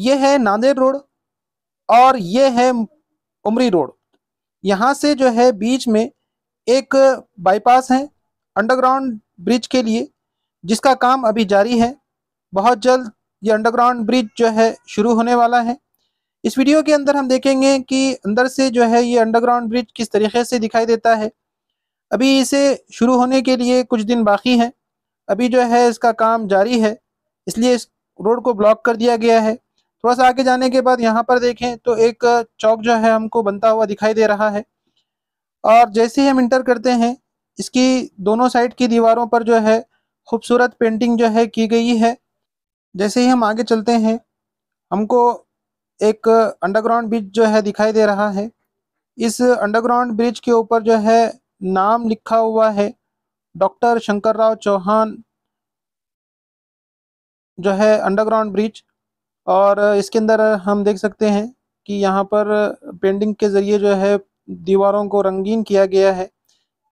ये है नांदेड़ रोड और ये है उमरी रोड यहाँ से जो है बीच में एक बाईपास है अंडरग्राउंड ब्रिज के लिए जिसका काम अभी जारी है बहुत जल्द ये अंडरग्राउंड ब्रिज जो है शुरू होने वाला है इस वीडियो के अंदर हम देखेंगे कि अंदर से जो है ये अंडरग्राउंड ब्रिज किस तरीके से दिखाई देता है अभी इसे शुरू होने के लिए कुछ दिन बाकी हैं अभी जो है इसका काम जारी है इसलिए इस रोड को ब्लॉक कर दिया गया है थोड़ा तो सा आगे जाने के बाद यहाँ पर देखें तो एक चौक जो है हमको बनता हुआ दिखाई दे रहा है और जैसे ही हम इंटर करते हैं इसकी दोनों साइड की दीवारों पर जो है खूबसूरत पेंटिंग जो है की गई है जैसे ही हम आगे चलते हैं हमको एक अंडरग्राउंड ब्रिज जो है दिखाई दे रहा है इस अंडरग्राउंड ब्रिज के ऊपर जो है नाम लिखा हुआ है डॉक्टर शंकर राव चौहान जो है अंडरग्राउंड ब्रिज और इसके अंदर हम देख सकते हैं कि यहाँ पर पेंटिंग के ज़रिए जो है दीवारों को रंगीन किया गया है